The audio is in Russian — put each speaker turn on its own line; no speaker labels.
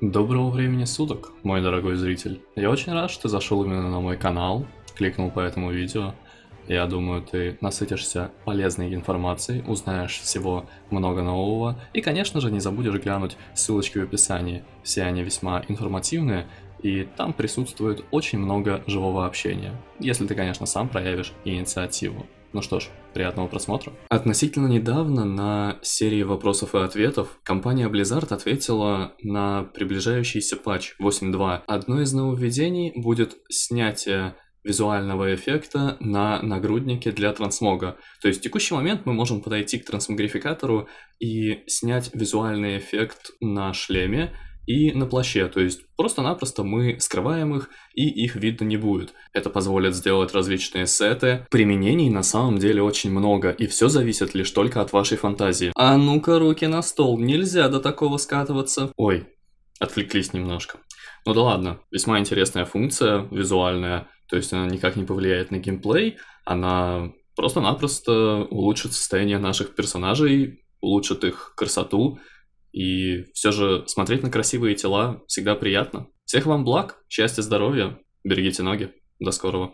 Доброго времени суток, мой дорогой зритель. Я очень рад, что ты зашел именно на мой канал, кликнул по этому видео. Я думаю, ты насытишься полезной информацией, узнаешь всего много нового. И, конечно же, не забудешь глянуть ссылочки в описании. Все они весьма информативные, и там присутствует очень много живого общения, если ты, конечно, сам проявишь инициативу. Ну что ж, приятного просмотра. Относительно недавно на серии вопросов и ответов компания Blizzard ответила на приближающийся патч 8.2. Одно из нововведений будет снятие визуального эффекта на нагруднике для трансмога. То есть в текущий момент мы можем подойти к трансмогрификатору и снять визуальный эффект на шлеме, и на плаще, то есть просто-напросто мы скрываем их, и их видно не будет. Это позволит сделать различные сеты. Применений на самом деле очень много, и все зависит лишь только от вашей фантазии. А ну-ка, руки на стол, нельзя до такого скатываться. Ой, отвлеклись немножко. Ну да ладно, весьма интересная функция визуальная, то есть она никак не повлияет на геймплей, она просто-напросто улучшит состояние наших персонажей, улучшит их красоту, и все же смотреть на красивые тела всегда приятно. Всех вам благ, счастья, здоровья, берегите ноги. До скорого.